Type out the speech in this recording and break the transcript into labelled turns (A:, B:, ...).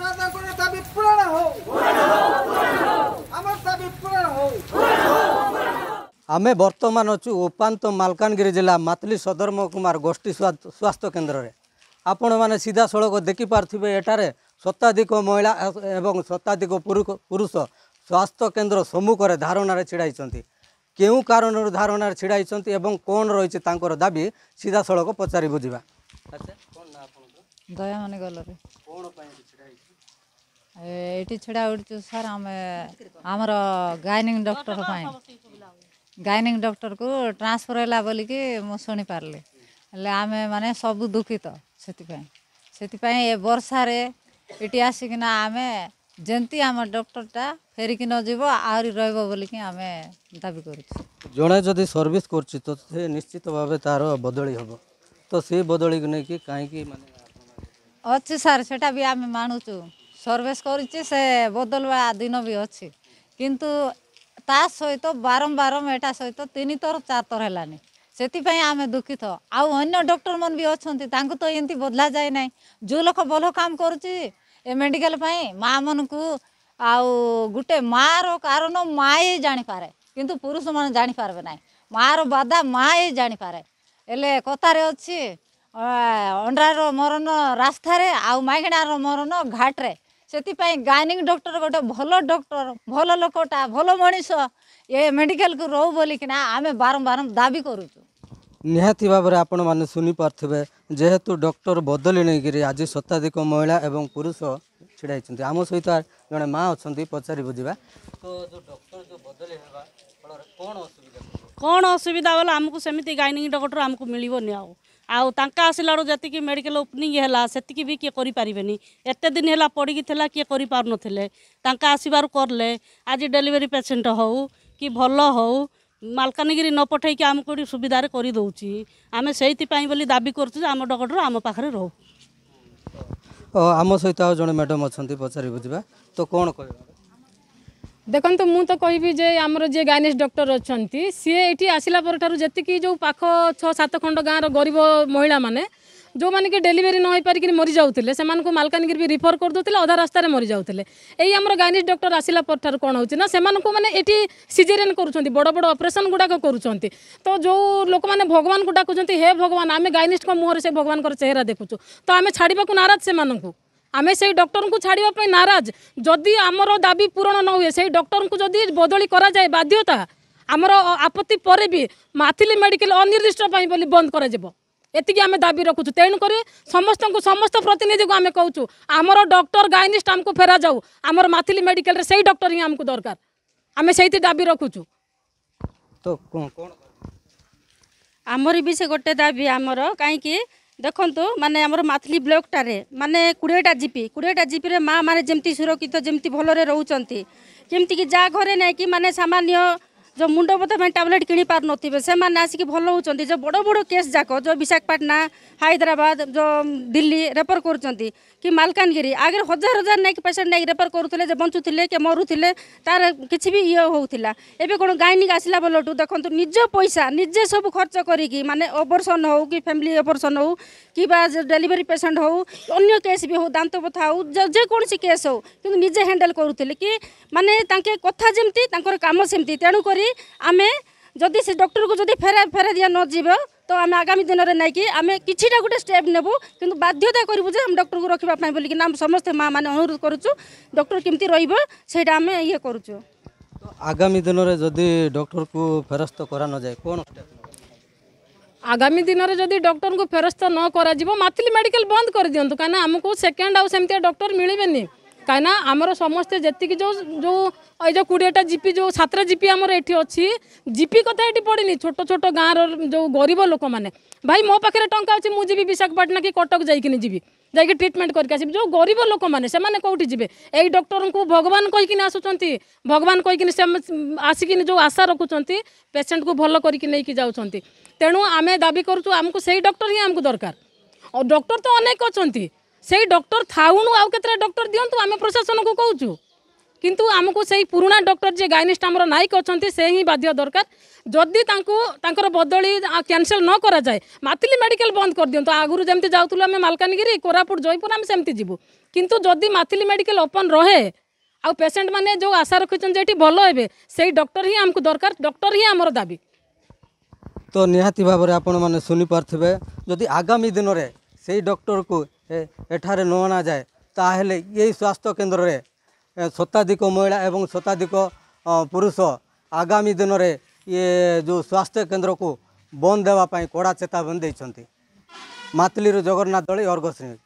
A: দাদা করে দাবি পূরণ হোক আমার দাবি পূরণ হোক ଆମେ ବର୍ତ୍ତମାନ ଅଛୁ ଉପାନ୍ତ ମାଲକାନଗିରି ଜିଲ୍ଲା ମାତଲି ସଦର ମହକୁମାର ଗୋଷ୍ଠୀ ସ୍ୱାସ୍ଥ୍ୟ କେନ୍ଦ୍ରରେ ଆପଣମାନେ ସିଧାସଳଖ ଦେଖିପାରୁଥିବେ ଏଠାରେ ଶତାଧିକ ମହିଳା ଏବଂ ଶତାଧିକ ପୁରୁଷ ସ୍ୱାସ୍ଥ୍ୟ କେନ୍ଦ୍ର ସମ୍ମୁଖରେ ଧାରଣାରେ ଛିଡ଼ା ହୋଇଛନ୍ତି କେଉଁ କାରଣରୁ ଧାରଣାରେ ଛିଡ଼ା ହୋଇଛନ୍ତି ଏବଂ କ'ଣ ରହିଛି ତାଙ୍କର ଦାବି ସିଧାସଳଖ ପଚାରି ବୁଝିବା
B: ଆଚ୍ଛା କ'ଣ ନା ଆପଣ दया मान गल छिड़ा उड़ी सर आम आमर गायनिंग डक्टर गायनिंग डक्टर को ट्रांसफर है बोल कि मुझे आम मैंने सब दुखित से बर्षारे इटि आसिकना आम जमी आम डक्टर टा फेरिकी आहरी रोब आम दावी कर
A: जड़े जदि सर्विस कर निश्चित भाव तार बदली हम तो सी बदली नहीं कि कहीं मानते
B: ଅଛି ସାର୍ ସେଟା ବି ଆମେ ମାନୁଛୁ ସର୍ଭେସ୍ କରିଛି ସେ ବଦଳିବା ଦିନ ବି ଅଛି କିନ୍ତୁ ତା ସହିତ ବାରମ୍ବାର ଏଟା ସହିତ ତିନି ଥର ଚାରି ଥର ହେଲାନି ସେଥିପାଇଁ ଆମେ ଦୁଃଖିତ ଆଉ ଅନ୍ୟ ଡକ୍ଟରମାନେ ବି ଅଛନ୍ତି ତାଙ୍କୁ ତ ଏମିତି ବଦଳାଯାଏ ନାହିଁ ଯେଉଁ ଲୋକ ଭଲ କାମ କରୁଛି ଏ ମେଡ଼ିକାଲ ପାଇଁ ମାଆମାନଙ୍କୁ ଆଉ ଗୋଟେ ମାଆର କାରଣ ମାଆ ହିଁ ଜାଣିପାରେ କିନ୍ତୁ ପୁରୁଷମାନେ ଜାଣିପାରିବେ ନାହିଁ ମାଆର ବାଧା ମାଆ ହିଁ ଜାଣିପାରେ ହେଲେ କଥାରେ ଅଛି ଅଣ୍ଡାର ମରଣ ରାସ୍ତାରେ ଆଉ ମାଗଣାର ମରଣ ଘାଟରେ ସେଥିପାଇଁ ଗାଇନିଂ ଡକ୍ଟର ଗୋଟେ ଭଲ ଡକ୍ଟର ଭଲ ଲୋକଟା ଭଲ ମଣିଷ ଏ ମେଡ଼ିକାଲକୁ ରହୁ ବୋଲିକିନା ଆମେ ବାରମ୍ବାର ଦାବି କରୁଛୁ
A: ନିହାତି ଭାବରେ ଆପଣମାନେ ଶୁଣିପାରୁଥିବେ ଯେହେତୁ ଡକ୍ଟର ବଦଳି ନେଇକରି ଆଜି ଶତାଧିକ ମହିଳା ଏବଂ ପୁରୁଷ ଛିଡ଼ା ହେଇଛନ୍ତି ଆମ ସହିତ ଜଣେ ମା ଅଛନ୍ତି ପଚାରି ବୁଝିବା ତ ଯେଉଁ ଡକ୍ଟର ଯେଉଁ ବଦଳି ହେବା ଫଳରେ କ'ଣ ଅସୁବିଧା
C: କ'ଣ ଅସୁବିଧା ବୋଲେ ଆମକୁ ସେମିତି ଗାଇନିଂ ଡକ୍ଟର ଆମକୁ ମିଳିବନି ଆଉ ଆଉ ତାଙ୍କ ଆସିଲା ବେଳୁ ଯେତିକି ମେଡ଼ିକାଲ ଓପନିଂ ହେଲା ସେତିକି ବି କିଏ କରିପାରିବେନି ଏତେ ଦିନ ହେଲା ପଡ଼ିକି ଥିଲା କିଏ କରିପାରୁନଥିଲେ ତାଙ୍କ ଆସିବାରୁ କଲେ ଆଜି ଡେଲିଭରି ପେସେଣ୍ଟ ହେଉ କି ଭଲ ହେଉ ମାଲକାନଗିରି ନ ପଠେଇକି ଆମକୁ ଏଠି ସୁବିଧାରେ କରିଦେଉଛି ଆମେ ସେଇଥିପାଇଁ ବୋଲି ଦାବି କରୁଛୁ ଯେ ଆମ ଡକ୍ଟର ଆମ ପାଖରେ ରହୁ
A: ଆମ ସହିତ ଆଉ ଜଣେ ମ୍ୟାଡ଼ାମ୍ ଅଛନ୍ତି ପଚାରି ବୁଝିବା ତ କ'ଣ କହିବା
C: ଦେଖନ୍ତୁ ମୁଁ ତ କହିବି
D: ଯେ ଆମର ଯିଏ ଗାଇନେସ୍ ଡକ୍ଟର ଅଛନ୍ତି ସିଏ ଏଠି ଆସିଲା ପରଠାରୁ ଯେତିକି ଯେଉଁ ପାଖ ଛଅ ସାତ ଖଣ୍ଡ ଗାଁର ଗରିବ ମହିଳାମାନେ ଯେଉଁମାନେ କି ଡେଲିଭରି ନ ହୋଇପାରିକି ମରିଯାଉଥିଲେ ସେମାନଙ୍କୁ ମାଲକାନଗିରି ବି ରିଫର କରିଦେଉଥିଲେ ଅଧା ରାସ୍ତାରେ ମରିଯାଉଥିଲେ ଏଇ ଆମର ଗାଇନିସ୍ ଡକ୍ଟର ଆସିଲା ପରଠାରୁ କ'ଣ ହେଉଛି ନା ସେମାନଙ୍କୁ ମାନେ ଏଠି ସିଜେରିଆନ୍ କରୁଛନ୍ତି ବଡ଼ ବଡ଼ ଅପରେସନ୍ ଗୁଡ଼ାକ କରୁଛନ୍ତି ତ ଯେଉଁ ଲୋକମାନେ ଭଗବାନଙ୍କୁ ଡାକୁଛନ୍ତି ହେ ଭଗବାନ ଆମେ ଗାଇନିଷ୍ଟଙ୍କ ମୁହଁରେ ସେ ଭଗବାନଙ୍କର ଚେହେରା ଦେଖୁଛୁ ତ ଆମେ ଛାଡ଼ିବାକୁ ନାରାଜ ସେମାନଙ୍କୁ ଆମେ ସେଇ ଡକ୍ଟରଙ୍କୁ ଛାଡ଼ିବା ପାଇଁ ନାରାଜ ଯଦି ଆମର ଦାବି ପୂରଣ ନ ହୁଏ ସେଇ ଡକ୍ଟରଙ୍କୁ ଯଦି ବଦଳି କରାଯାଏ ବାଧ୍ୟତା ଆମର ଆପତ୍ତି ପରେ ବି ମାଥିଲି ମେଡ଼ିକାଲ ଅନିର୍ଦ୍ଦିଷ୍ଟ ପାଇଁ ବୋଲି ବନ୍ଦ କରାଯିବ ଏତିକି ଆମେ ଦାବି ରଖୁଛୁ ତେଣୁକରି ସମସ୍ତଙ୍କୁ ସମସ୍ତ ପ୍ରତିନିଧିକୁ ଆମେ କହୁଛୁ ଆମର ଡକ୍ଟର ଗାଇନିଷ୍ଟ ଆମକୁ ଫେରାଯାଉ ଆମର ମାଥିଲି ମେଡ଼ିକାଲରେ ସେଇ ଡକ୍ଟର ହିଁ ଆମକୁ ଦରକାର ଆମେ ସେଇଠି
C: ଦାବି ରଖୁଛୁ ତ କ'ଣ ଆମର ବି ସେ ଗୋଟେ ଦାବି ଆମର କାହିଁକି ଦେଖନ୍ତୁ ମାନେ ଆମର ମାଥିଲି ବ୍ଲକଟାରେ ମାନେ କୋଡ଼ିଏଟା ଜିପି କୋଡ଼ିଏଟା ଜିପିରେ ମାଆମାନେ ଯେମିତି ସୁରକ୍ଷିତ ଯେମିତି ଭଲରେ ରହୁଛନ୍ତି ଯେମିତିକି ଯାହା ଘରେ ନାହିଁ କି ମାନେ ସାମାନ୍ୟ যে মুন্ড ব্যথা পাই ট্যাবলেট কিনি পারুনথিবে সে আসিকি ভাল হচ্ছেন যে বড় বড় কেস যাক যে বিশাখাপাটনা হায়দ্রাবাদ যে দিল্লি রেফর করছেন কি মালকানগিরি আগে হাজার হাজার নাকি পেসেন্ট নাকি রেফর করুলে যে বঞ্চুলে কে মরুলে তার কিছু বি ইয়ে হোলা এবে কোণ গাইনিক আসলা বেলঠু দেখুন নিজ পয়সা নিজে সব খরচ করিকি মানে অপরেসন হো কি ফ্যামিলি অপরেসন হো কিংবা ডেলিভারি পেসেন্ট হো অন্য কেস বি হো দাঁত ব্যথা হো যেকোন কেস হো কিন্তু নিজে হ্যান্ডেল করুলে কি মানে তাঁকে কথা যেমতি তাঁর কাম সেমতি তেণুকরি ଯଦି ଆମେ ଯଦି ସେ ଡକ୍ଟରକୁ ଯଦି ଫେରା ଫେରା ଦିଆ ନଯିବ ତ ଆମେ ଆଗାମୀ ଦିନରେ ନେଇକି ଆମେ କିଛିଟା ଗୋଟେ ଷ୍ଟେପ୍ ନେବୁ କିନ୍ତୁ ବାଧ୍ୟତା କରିବୁ ଯେ ଆମେ ଡକ୍ଟରକୁ ରଖିବା ପାଇଁ ବୋଲିକିନା ଆମେ ସମସ୍ତେ ମାଆମାନେ ଅନୁରୋଧ କରୁଛୁ ଡକ୍ଟର କେମିତି ରହିବ ସେଇଟା ଆମେ ଇଏ କରୁଛୁ
A: ଆଗାମୀ ଦିନରେ ଯଦି ଡକ୍ଟରକୁ ଫେରସ୍ତ କରାନଯାଏ କ'ଣ
C: ଆଗାମୀ
D: ଦିନରେ ଯଦି ଡକ୍ଟରଙ୍କୁ ଫେରସ୍ତ ନ କରାଯିବ ମାଥିଲି ମେଡ଼ିକାଲ ବନ୍ଦ କରିଦିଅନ୍ତୁ କାହିଁକିନା ଆମକୁ ସେକେଣ୍ଡ ଆଉ ସେମିତିଆ ଡକ୍ଟର ମିଳିବେନି କାହିଁକିନା ଆମର ସମସ୍ତେ ଯେତିକି ଯେଉଁ ଯେଉଁ ଏଇ ଯେଉଁ କୋଡ଼ିଏଟା ଜିପି ଯେଉଁ ସାତଟା ଜିପି ଆମର ଏଠି ଅଛି ଜିପି କଥା ଏଠି ପଡ଼ିନି ଛୋଟ ଛୋଟ ଗାଁର ଯେଉଁ ଗରିବ ଲୋକମାନେ ଭାଇ ମୋ ପାଖରେ ଟଙ୍କା ଅଛି ମୁଁ ଯିବି ବିଶାଖାପାଟଣା କି କଟକ ଯାଇକିନି ଯିବି ଯାଇକି ଟ୍ରିଟମେଣ୍ଟ କରିକି ଆସିବି ଯେଉଁ ଗରିବ ଲୋକମାନେ ସେମାନେ କେଉଁଠି ଯିବେ ଏଇ ଡକ୍ଟରଙ୍କୁ ଭଗବାନ କହିକିନି ଆସୁଛନ୍ତି ଭଗବାନ କହିକିନି ସେ ଆସିକିନି ଯେଉଁ ଆଶା ରଖୁଛନ୍ତି ପେସେଣ୍ଟକୁ ଭଲ କରିକି ନେଇକି ଯାଉଛନ୍ତି ତେଣୁ ଆମେ ଦାବି କରୁଛୁ ଆମକୁ ସେଇ ଡକ୍ଟର ହିଁ ଆମକୁ ଦରକାର ଆଉ ଡକ୍ଟର ତ ଅନେକ ଅଛନ୍ତି সেই ডক্টর থাউনু আউ কেতটা ডক্টর দিও আমি প্রশাসন কু কৌছু কিন্তু আমি সেই পুরোনা ডক্টর যে গাইনিস্ট আমার নাইক অনেক সে হি বাধ্য দরকার যদি তাঁর বদলি ক্যানসেল ন করা যায় মাতিলি মেডিকাল বন্ধ করে দিও আগুর যেমন যাওলু আমি মালকানগি কোরাপুট জয়পুর আমি সেমি যাবু কিন্তু যদি মাতিলি মেডিকাল ওপন রহে আসেন্ট মানে যে আশা রাখছেন যে এটি ভালো হবে সেই ডক্টর হি আমি দরকার ডক্টর হি আমার দাবি
A: তো নিহতি ভাবে আপনার শুনে পারে যদি আগামী দিনের ସେଇ ଡକ୍ଟରକୁ ଏଠାରେ ନ ଅଣାଯାଏ ତାହେଲେ ଏଇ ସ୍ୱାସ୍ଥ୍ୟ କେନ୍ଦ୍ରରେ ଶତାଧିକ ମହିଳା ଏବଂ ଶତାଧିକ ପୁରୁଷ ଆଗାମୀ ଦିନରେ ଇଏ ଯେଉଁ ସ୍ୱାସ୍ଥ୍ୟ କେନ୍ଦ୍ରକୁ ବନ୍ଦ ଦେବା ପାଇଁ କଡ଼ା ଚେତାବନୀ ଦେଇଛନ୍ତି ମାତିଲିରୁ ଜଗନ୍ନାଥ ଦଳୀ ଅର୍ଗଶ୍ରେଣୀ